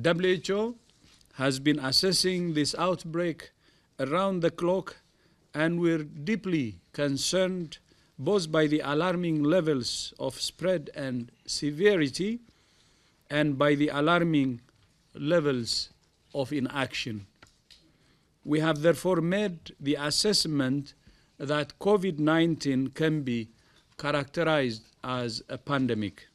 WHO has been assessing this outbreak around the clock, and we're deeply concerned both by the alarming levels of spread and severity and by the alarming levels of inaction. We have therefore made the assessment that COVID 19 can be characterized as a pandemic.